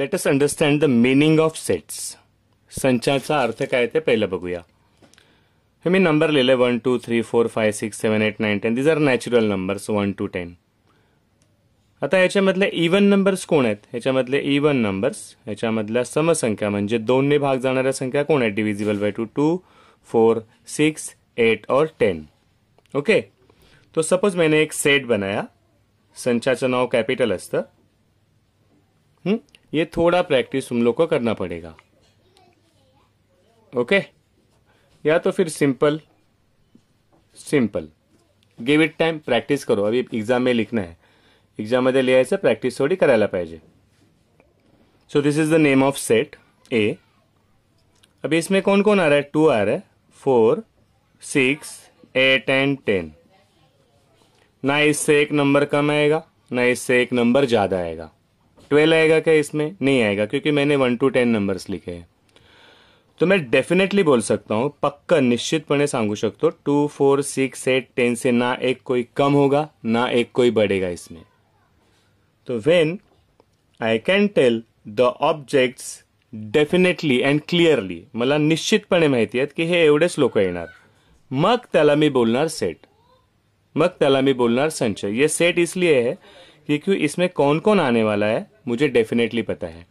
Late us understand the meaning of sets संचाचा अर्थ काय ते पहिलं बघूया हे मी नंबर लिहिले one two three four five six seven eight nine ten these are natural numbers one two ten आता याच्यामधले इवन नंबर्स कोण आहेत ह्याच्यामधले इवन नंबर्स ह्याच्यामधल्या समसंख्या म्हणजे दोनने भाग जाणाऱ्या संख्या कोण आहेत divisible by two two four six eight और टेन ओके तो सपोज मैंने एक सेट बनाया संचाचं नाव कॅपिटल असतं ये थोड़ा प्रैक्टिस तुम लोग को करना पड़ेगा ओके या तो फिर simple simple give it time practice करो अभी एग्जाम में लिखना है एग्जाम एक्झाममध्ये लिया प्रैक्टिस थोडी कराया पाजे so this is the name of set A अभी इसमें कौन कौन आ रहा है टू आ रहा है four six eight and ten ना इससे एक नंबर कम आएगा ना इससे एक नंबर ज़्यादा आएगा ट्वेल्व आएगा क्या इसमें नहीं आएगा क्योंकि मैंने वन टू टेन नंबर्स लिखे हैं तो मैं डेफिनेटली बोल सकता हूँ पक्का निश्चितपणे सांगू शकतो two four six eight ten से ना एक कोई कम होगा ना एक कोई बढ़ेगा इसमें तो when I can tell the objects definitely and clearly मला निश्चितपणे माहिती आहेत की हे एवढेच लोक येणार मग त्याला मी बोलणार सेट मग त्याला मी बोलणार संचय ये सेट इसलिए है क्योंकि इसमें कौन कौन आने वाला है मुझे डेफिनेटली पता है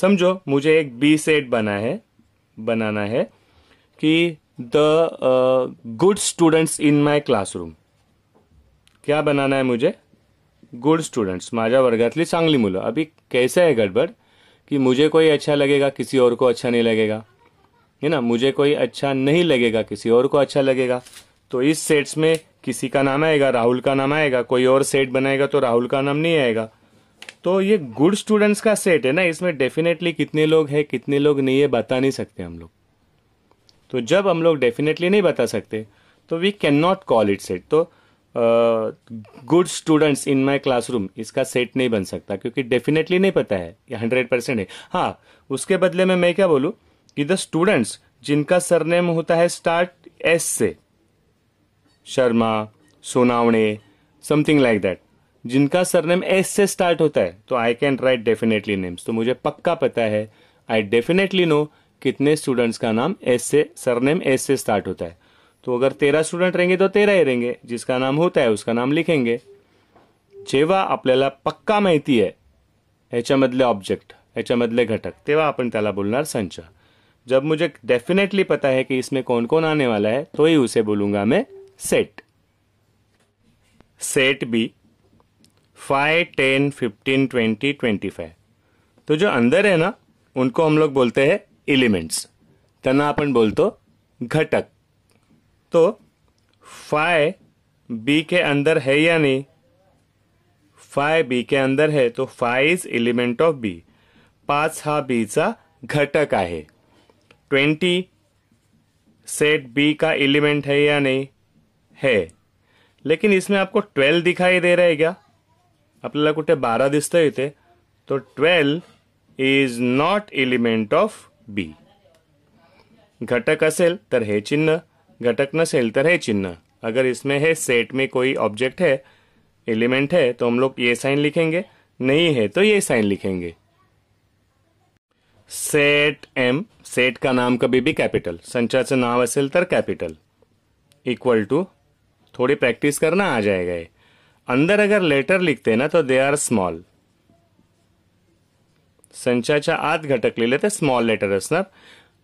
समझो मुझे एक बी सेट बना है बनाना है कि the good students in my classroom क्या बनाना है मुझे गुड स्टूडेंट्स माजा वर्गतली चांगली मुल अभी कैसे है गड़बड़ कि मुझे कोई अच्छा लगेगा किसी और को अच्छा नहीं लगेगा है ना मुझे कोई अच्छा नहीं लगेगा किसी और को अच्छा लगेगा तो इस सेट्स में किसी का नाम आएगा राहुल का नाम आएगा कोई और सेट बनाएगा तो राहुल का नाम नहीं आएगा तो ये गुड स्टूडेंट्स का सेट है ना इसमें डेफिनेटली कितने लोग हैं कितने लोग नहीं है बता नहीं सकते हम लोग तो जब हम लोग डेफिनेटली नहीं बता सकते तो we can not call it set तो good students in my classroom इसका सेट नहीं बन सकता क्योंकि डेफिनेटली नहीं पता है ये हंड्रेड परसेंट है हाँ उसके बदले में मैं क्या बोलूँ कि द स्टूडेंट्स जिनका सरनेम होता है स्टार्ट एस से Sharma Sonawane something like that जिनका सरनेम एस से स्टार्ट होता है तो I can write definitely names तो मुझे पक्का पता है आई डेफिनेटली नो कितने स्टूडेंट्स का नाम एस से सरनेम एस से स्टार्ट होता है तो अगर तेरह स्टूडेंट रहेंगे तो तेरह ही रहेंगे जिसका नाम होता है उसका नाम लिखेंगे जेव्हा अपने पक्का महती है हेचमदले ऑब्जेक्ट हेचमदले घटक तेव्हा अपन त्याला बोलणार संच जब मुझे डेफिनेटली पता है कि इसमें कौन कौन आने वाला है तो ही उसे बोलूंगा मैं set set B five ten fifteen twenty twenty five तो जो अंदर है ना उनको हम लोग बोलते हैं एलिमेंट्स तना अपन बोलते घटक तो फाइव बी के अंदर है या नहीं फाइव बी के अंदर है तो five is element of B पांच हा बी चा घटक है ट्वेंटी सेट बी का एलिमेंट है या नहीं है लेकिन इसमें आपको ट्वेल्व दिखाई दे रहा है क्या आपल्याला कुठे बारह दिसतं इथे तो twelve is not element of B घटक असेल तर हे चिन्ह घटक नसेल तर हे चिन्ह अगर इसमें है सेट में कोई ऑब्जेक्ट है एलिमेंट है तो हम लोग ये साइन लिखेंगे नहीं है तो ये साइन लिखेंगे सेट एम सेट का नाम कभी भी संचार से नाव असेल तर कैपिटल इक्वल टू थोडी प्रैक्टिस करना आ जाएगा ये अंदर अगर लेटर लिखते ना तो दे आर स्मॉल संचाच्या आत घटकलेले ते स्मॉल लेटर असणार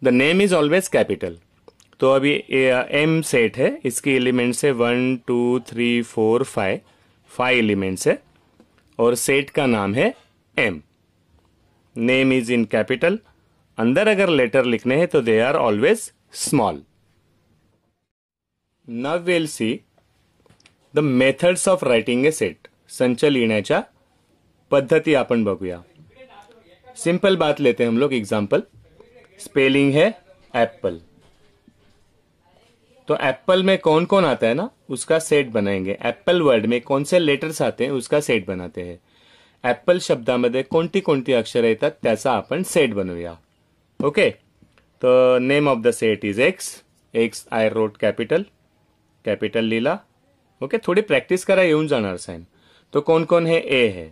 the name is always capital तो अभी एम सेट है इसके एलिमेंट्स है one two three four five five elements है और सेट का नाम है M name is in capital अंदर अगर लेटर लिखने हैं तो they are always small now will see the methods of writing a set संच लिहिण्याच्या पद्धती आपण बघूया सिंपल बात लेते हम लोग एग्जाम्पल स्पेलिंग है एप्पल तो एप्पल में कौन कौन आता है ना उसका सेट बनाएंगे एप्पल वर्ड में कौन से लेटर्स आते हैं उसका सेट बनाते हैं एप्पल शब्द कोणती कोणती अक्षर येतात त्याचा आपण सेट बनवूया ओके तो name of the set is X X I wrote capital capital लिहिला ओके थोडी प्रैक्टिस करा येऊन जाणार साहेब तो कोण कोण है ए है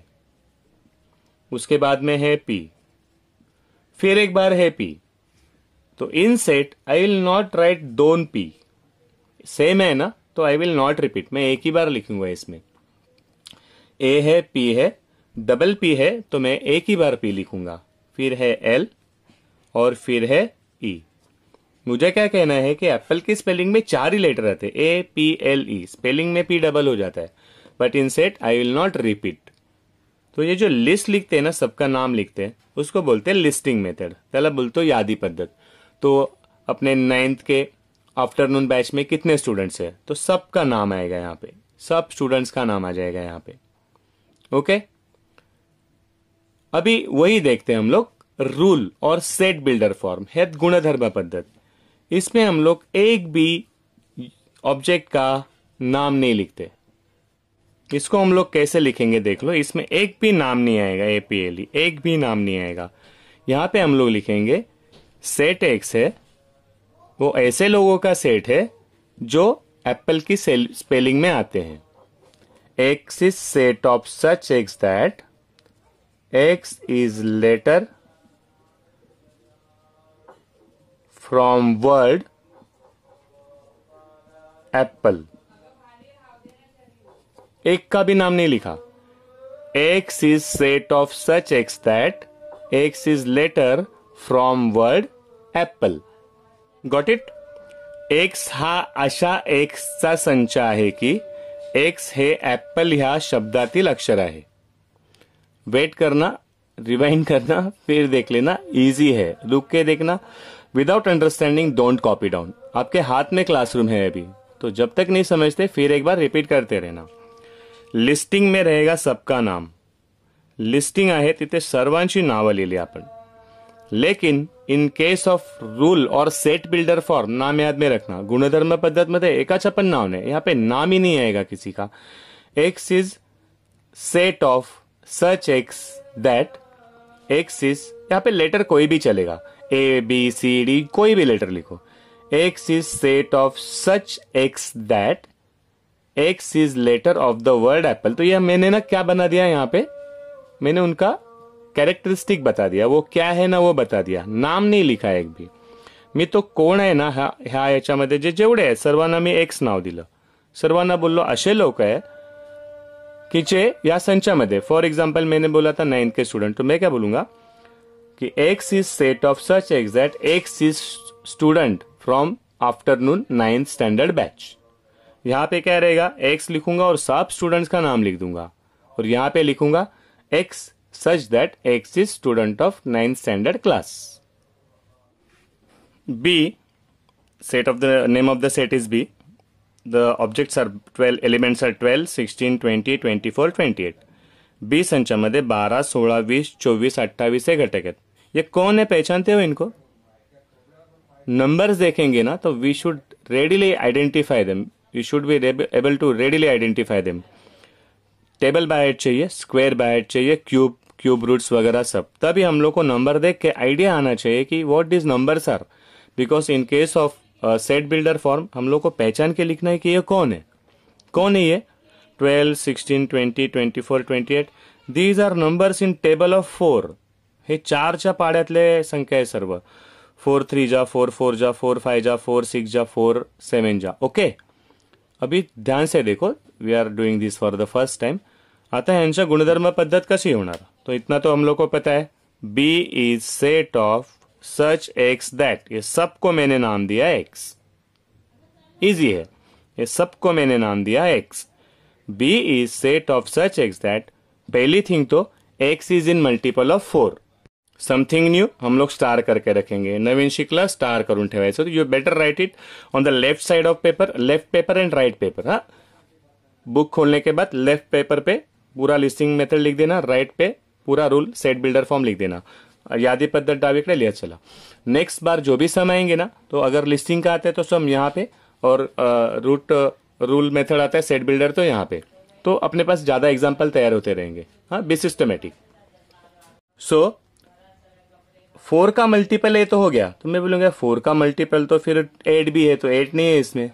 उसके बाद में है पी फिर एक बार है पी तो in set I will not write दोन पी सेम है ना तो आई विल नॉट रिपीट मैं एक ही बार लिखूंगा इसमें ए है पी है डबल पी है तो मैं एक ही बार पी लिखूंगा फिर है एल और फिर है ई e. मुझे क्या कहना है कि एप्पल की स्पेलिंग में चार ही लेटर रहते हैं A P L E spelling में पी डबल हो जाता है but in set I will not repeat तो ये जो लिस्ट लिखते हैं ना सबका नाम लिखते हैं उसको बोलते हैं लिस्टिंग मेथड बोलते हो यादी पद्धत तो अपने नाइन्थ के आफ्टरनून बैच में कितने स्टूडेंट्स हैं तो सबका नाम आएगा यहाँ पे सब स्टूडेंट्स का नाम आ जाएगा यहाँ पे ओके अभी वही देखते हैं हम लोग रूल और सेट बिल्डर फॉर्म है गुणधर्म पद्धति इसमें हम लोग एक भी ऑब्जेक्ट का नाम नहीं लिखते इसको हम लोग कैसे लिखेंगे देख लो इसमें एक भी नाम नहीं आएगा ए पी एल एक भी नाम नहीं आएगा यहां पे हम लोग लिखेंगे सेट एक्स है वो ऐसे लोगों का सेट है जो एप्पल की स्पेलिंग में आते हैं X is set of such x that x is letter from word apple एक का भी नाम नहीं लिखा X is set of such x that x is letter from word apple got it X हा अशा एक्सचा संच आहे की एक्स हे एप्पल ह्या शब्दातील अक्षर आहे वेट करना रिवाइंड करना फिर देख लेना इजी है रुक के देखना without understanding don't copy down आपके हाथ में क्लासरूम है अभी तो जब तक नहीं समझते फिर एक बार रिपीट करते रहना लिस्टिंग में रहेगा सबका नाम लिस्टिंग आहे तिथे सर्वांची नावं लिहिली आपण लेकिन इन केस ऑफ रूल और सेट बिल्डर फॉर्म नाम याद में रखना गुणधर्म पद्धत में एकाचा पण नाव ने यहाँ पे नाम ही नहीं आएगा किसी का X is set of such x that x is यहाँ पे लेटर कोई भी चलेगा ए बी सी डी कोई भी लेटर लिखो x is set of such x that x is letter of the word apple तो यह मैंने ना क्या बना दिया यहाँ पे मैंने उनका कैरेक्टरिस्टिक बता दिया वो क्या है ना वो बता दिया नाम नहीं लिखा एक भी मी तो कोण आहे ना ह्या ह्या जे जेवढे आहेत सर्वांना मी एक्स नाव दिलं सर्वांना बोललो असे लोक आहे की जे या संचामध्ये फॉर एक्झाम्पल मैंने बोला था नाइन्थ के स्टूडेंट तो मैं क्या बोलूंगा कि x is set of such exact x is student from afternoon ninth standard batch यहां पे क्या रहेगा एक्स लिखूंगा और सब स्टूडेंट्स का नाम लिख दूंगा और यहां पे लिखूंगा x such that x is student of ninth standard class B set of the name of the set is B the objects are twelve elements are twelve sixteen twenty twenty four twenty eight B संचामध्ये बारह सोलह वीस चौबीस अट्ठावी हे घटक आहेत ये कौन है पहचानते हो इनको नंबर्स देखेंगे ना तो we should readily identify them you should be able to readily identify them table by heart चाहिए स्क्वायर बायट चाहिए क्यूब क्यूब रूट्स वगैरह सब तभी हम लोग को नंबर देख के आइडिया आना चाहिए कि what is number sir because in case of set builder form हम लोग को पहचान के लिखना है कि ये कौन है कौन है ये twelve sixteen twenty twenty four twenty eight these are number in table of four हे चारच्या पाड्यातले संख्या सर्व फोर थ्री जा फोर फोर जा फोर फाइव जा फोर सिक्स जा फोर सेवन जा ओके अभी ध्यान से देखो we are doing this for the first time आता ह्यांच्या गुणधर्म पद्धत कशी होणार तो इतना तो हम लोग को पता है B is set of such x that ये सबको मैंने नाम दिया एक्स इजी है ये सबको मैंने नाम दिया x B is set of such x that पहली थिंग तो x is in multiple of four something new हम लोग स्टार करके रखेंगे नवीन शिकला स्टार करून ठेवायचं you better write it on the left side of paper left paper and right paper हा बुक खोलने के बाद लेफ्ट पेपर पे पूरा लिस्टिंग मेथड लिख देना राइट पे पूरा रूल सेट बिल्डर फॉर्म लिख देना यादी पद्धत डावीकडे लिया चला नेक्स्ट बार जो भी सम आएंगे ना तो अगर लिस्टिंग का आता है तो सम यहाँ पे और रूट रूल मेथड आता है सेट बिल्डर तो यहाँ पे तो अपने पास ज़्यादा एग्जाम्पल तैयार होते रहेंगे हाँ बी सिस्टमेटिक सो फोर का मल्टीपल ए तो हो गया तो मैं बोलूंगा फोर का मल्टीपल तो फिर एट भी है तो एट नहीं है इसमें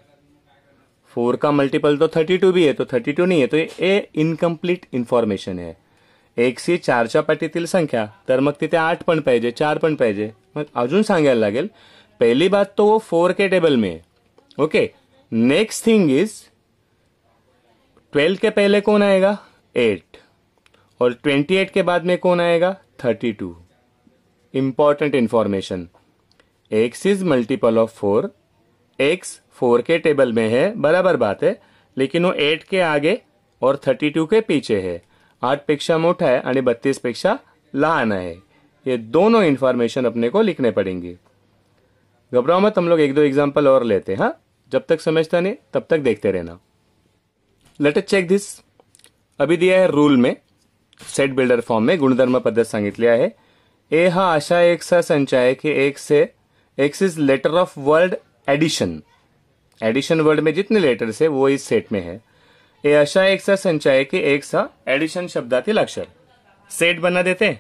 फोर का मल्टीपल तो थर्टी टू भी है तो थर्टी टू नहीं है तो ए इनकम्प्लीट इन्फॉर्मेशन एक सी चार पाटीतील संख्या तो मग तिथे आठ पन पाहिजे चार पण पाहिजे मग अजून संगा लगे पहली बात तो वो फोर के टेबल में है okay next thing is twelve के पहले कौन आएगा एट और ट्वेंटी एट के बाद में कौन आएगा thirty two important information x is multiple of four x four के टेबल में है बराबर बात है लेकिन वो एट के आगे और थर्टी टू के पीछे है आठ मोटा है और बत्तीस पेक्षा लहान है ये दोनों इन्फॉर्मेशन अपने को लिखने पड़ेंगे घबराओ मत हम लोग एक दो एग्जाम्पल और लेते हैं हाँ? जब तक समझता नहीं तब तक देखते रहना लेट चेक दिस अभी दिया है रूल में सेट बिल्डर फॉर्म में गुणधर्म पद्धत लिया है ए हा अशा एक संच आहे की एक से x is letter of word addition addition word में जितने लेटर्स है वो इस सेट में है ए अशा एक सा संच आहे की एक्स सा एडिशन शब्दातील अक्षर सेट बना देते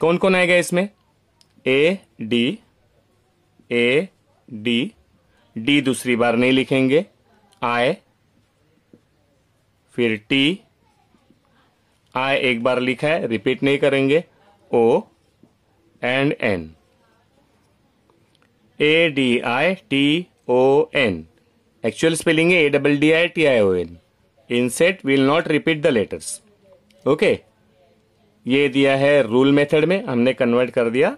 कौन कौन आएगा इसमें A D A D D दूसरी बार नहीं लिखेंगे आए फिर टी आई एक बार लिखा है रिपीट नहीं करेंगे O and N A D I T O N actual spelling है A double D I T I O N in set will not repeat the letters okay ये दिया है रूल मेथड में हमने कन्वर्ट कर दिया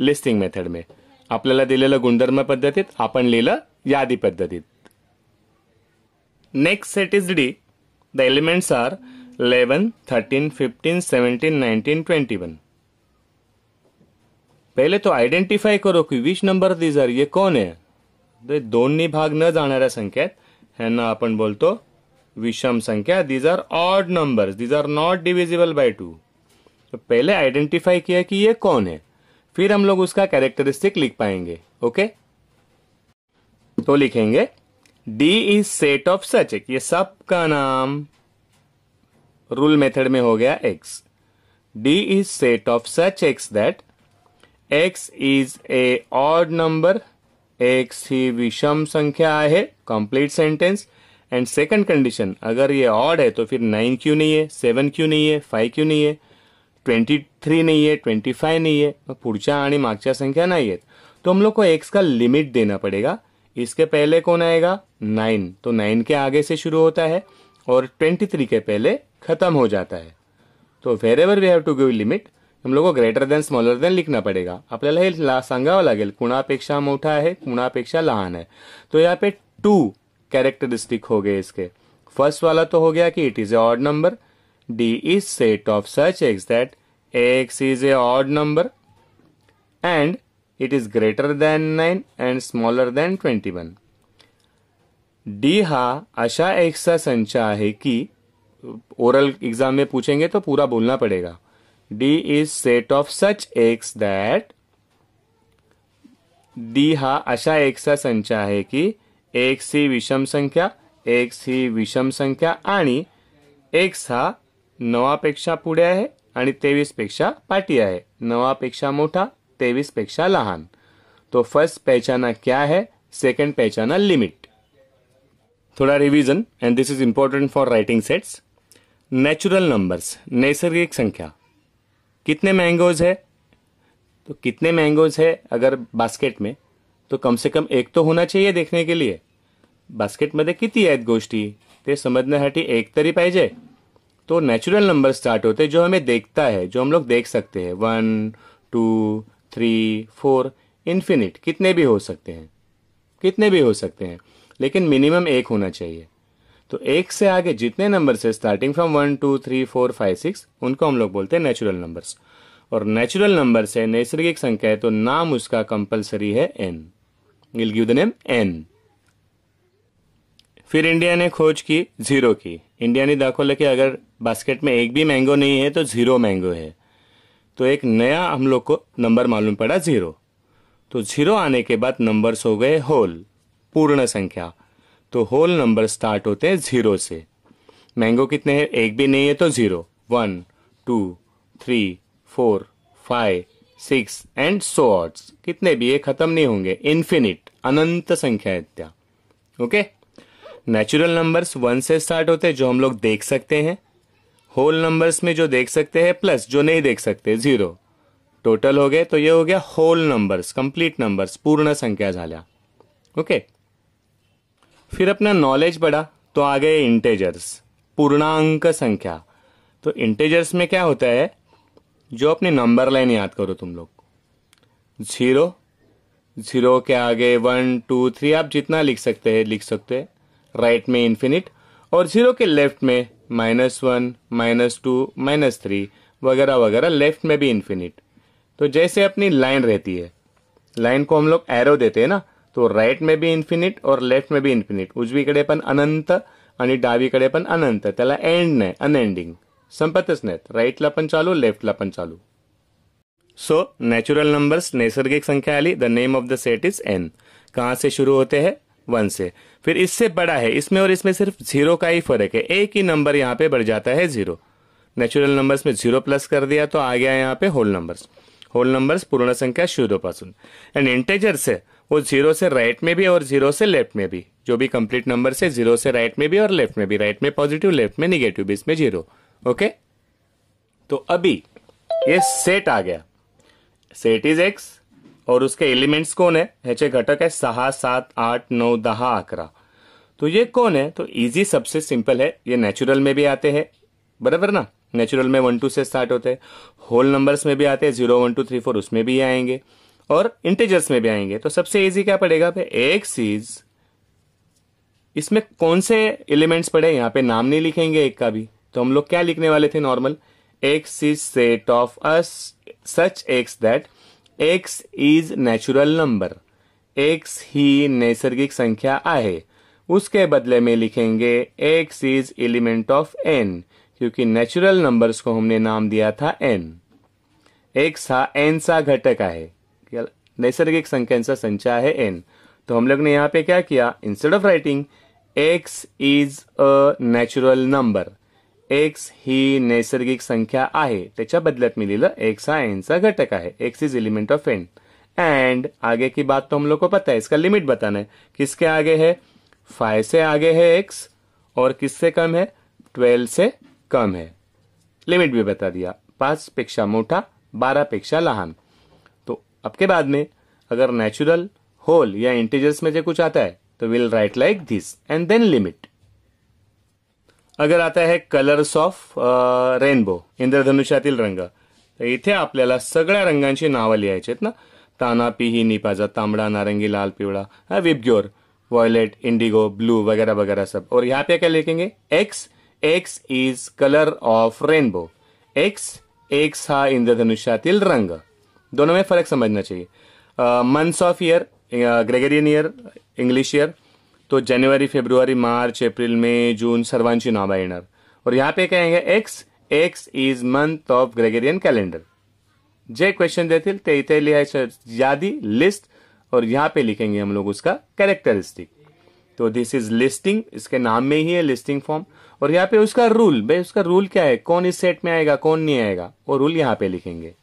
लिस्टिंग मेथड में अपने दिल्ली गुणधर्म पद्धति अपन लिहिलं यादी पद्धति next set is D the elements are eleven thirteen fifteen seventeen nineteen twenty one पहले तो आइडेंटिफाई करो कि विश नंबर दीज आर ये है तो दोन्ही भाग न संख्यात है ना अपन बोलतो विषम संख्या these are odd numbers these are not divisible by two तो पहले आइडेंटिफाई किया कि ये कौन है फिर हम लोग उसका कैरेक्टरिस्टिक लिख पाएंगे ओके तो लिखेंगे D is set of such ये सब का नाम रूल मेथड में हो गया x D is set of such x that x is a odd number x ही विषम संख्या है complete sentence and second condition अगर ये ऑड है तो फिर नाइन क्यों नहीं है सेवन क्यों नहीं है फाइव क्यों नहीं है ट्वेंटी थ्री नहीं है ट्वेंटी फाइव नहीं है तो पुढ़ा आणि मागच्या संख्या नहीं है तो हम लोग को एक्स का लिमिट देना पड़ेगा इसके पहले कौन आएगा नाइन तो नाइन के आगे से शुरू होता है और ट्वेंटी थ्री के पहले खत्म हो जाता है तो wherever we have to give limit हम लोग को ग्रेटर देन स्मॉलर देन लिखना पडेगा अपने हे लगे कुणापेक्षा मोटा है कुणापेक्षा लहान है तो यहाँ पे टू कैरेक्टरिस्टिक हो गए इसके फर्स्ट वाला तो हो गया कि it is a odd number D is set of such x that x is a odd number and it is greater than nine and smaller than twenty one D हा अशा एक्सचा संच आहे की ओरल एग्जाम में पूछेंगे तो पूरा बोलना पड़ेगा D is set of such x that D हा अशा एक्सचा संच है कि एक्स ही विषम संख्या एक्स ही विषम संख्या आणि एक्स हा नवापेक्षा पुढे आहे आणि पेक्षा पाटी आहे नवापेक्षा मोठा पेक्षा लहान तो फर्स्ट पहचाना क्या है सेकंड पहचाना लिमिट थोड़ा revision and this is important for writing sets natural numbers नैसर्गिक संख्या कितने मैंगोज है तो कितने मैंगोज है अगर बास्केट में तो कम से कम एक तो होना चाहिए देखने के लिए बास्केट किती आहेत गोष्टी ते तो समजण्यासाठी एक तरी पाइजे तो नेचुरल नंबर स्टार्ट होते जो हमें देखता है जो हम लोग देख सकते हैं one two three four infinite कितने भी हो सकते हैं कितने भी हो सकते हैं लेकिन मिनिमम एक होना चाहिए तो एक से आगे जितने नंबर है starting from one two three four five six उनको हम लोग बोलते हैं नेचुरल नंबर्स और नेचुरल नंबर से नैसर्गिक संख्या है तो नाम उसका कंपलसरी है N will give the name N फिर इंडिया ने खोज की जीरो की इंडिया ने दाखो लेके अगर बास्केट में एक भी मैंगो नहीं है तो जीरो मैंगो है तो एक नया हम लोग को नंबर मालूम पड़ा जीरो तो जीरो आने के बाद नंबर्स हो गए होल पूर्ण संख्या तो होल नंबर स्टार्ट होते हैं ज़ीरो से मैंगो कितने हैं एक भी नहीं है तो zero one two three four five six and so ऑट्स कितने भी ये ख़त्म नहीं होंगे इन्फिनिट अनंत संख्या इत्या ओके नेचुरल नंबर्स वन से स्टार्ट होते हैं जो हम लोग देख सकते हैं होल नंबर्स में जो देख सकते हैं प्लस जो नहीं देख सकते ज़ीरो टोटल हो गए तो ये हो गया होल नंबर्स कंप्लीट नंबर्स पूर्ण संख्या झाला ओके फिर अपना नॉलेज बढ़ा तो आ गए इंटेजर्स पूर्णांक संख्या तो इंटेजर्स में क्या होता है जो अपनी नंबर लाइन याद करो तुम लोग जीरो जीरो के आगे वन टू थ्री आप जितना लिख सकते हैं लिख सकते हैं राइट में इन्फिनिट और जीरो के लेफ्ट में minus one minus two minus three वगैरह वगैरह लेफ्ट में भी इन्फिनिट तो जैसे अपनी लाइन रहती है लाइन को हम लोग एरो देते हैं ना तो राइट में भी इन्फिनिट और लेफ्ट में भी इन्फिनिट कड़े पन अनंत डावी कड़े पन अनंत एंड नाही अनएंडिंग संपत नहीं राइट पण चालू लेफ्ट पण चालू सो नेचुरल नंबर्स नैसर्गिक संख्या आली the name of the set is N कहां से शुरू होते हैं वन से फिर इससे बड़ा है इसमें और इसमें सिर्फ जीरो का ही फर्क है एक ही नंबर यहाँ पे बढ़ जाता है जीरो नेचुरल नंबर्स में जीरो प्लस कर दिया तो आ गया यहाँ पे होल नंबर्स होल नंबर्स पूर्ण संख्या शुरू पास एंड इंटेजर्स है वो जीरो से राइट में भी और जीरो से लेफ्ट में भी जो भी कंप्लीट नंबर से जीरो से राइट में भी और लेफ्ट में भी राइट में पॉजिटिव लेफ्ट में निगेटिव इसमें जीरो ओके तो अभी ये सेट आ गया सेट इज एक्स और उसके एलिमेंट्स कौन है हेचे घटक है सहा सात आठ नौ दहा अकरा तो ये कौन है तो इजी सबसे सिंपल है ये नेचुरल में भी आते हैं बराबर ना नेचुरल में वन टू से स्टार्ट होते हैं होल नंबर्स में भी आते हैं zero one two three four उसमें भी आएंगे और इंटीजर्स में भी आएंगे तो सबसे इजी क्या पड़ेगा एक्स इज इसमें कौन से एलिमेंट्स पड़े यहां पे नाम नहीं लिखेंगे एक का भी तो हम लोग क्या लिखने वाले थे normal x is set of us such x that x is natural number x ही नैसर्गिक संख्या आए उसके बदले में लिखेंगे x is element of N क्योंकि नेचुरल नंबर्स को हमने नाम दिया था एन एक्स हा एन सा घटक है नैसर्गिक संख्या संच है एन तो हम लोग ने यहाँ पे क्या किया instead of writing x is a natural number x ही नैसर्गिक संख्या आहे त्याच्या बदल्यात मी लिहिलं एक्स हा एनचा घटक आहे x is element of N and आगे की बात तो हम लोग को पता है इसका लिमिट बताना है किसके आगे है फाइव से आगे है एक्स और किससे कम है ट्वेल्व से कम है लिमिट भी बता दिया पांच पेक्षा मोटा बारह पेक्षा लहान अब के बाद में अगर नेचुरल होल या इंटीजर्स में से कुछ आता है तो will write like this and then limit अगर आता है कलर्स ऑफ रेनबो इंद्रधनुष्यातील रंग तो इथे आपल्याला सगळ्या रंगांची नावं लिहायची आहेत ना ताना पिही निपाजा तांबडा नारंगी लाल पिवड़ा हाँ विपग्योर वॉयलेट इंडिगो ब्लू वगैरह वगैरह सब और यहाँ पे क्या लिखेंगे x x is colour of rainbow x x हा इंद्रधनुष्यातील रंग दोनों में फ़र्क समझना चाहिए months of year Gregorian year English year तो जनवरी फेब्रुआरी मार्च अप्रैल मई जून सर्वांशी नॉबा और यहां पे कहेंगे x x is month of Gregorian calendar जे क्वेश्चन देते ते इथे लिहायचं यादी लिस्ट और यहां पे लिखेंगे हम लोग उसका कैरेक्टरिस्टिक तो दिस इज लिस्टिंग इसके नाम में ही है लिस्टिंग फॉर्म और यहाँ पे उसका रूल भाई उसका रूल क्या है कौन इस सेट में आएगा कौन नहीं आएगा वो रूल यहाँ पे लिखेंगे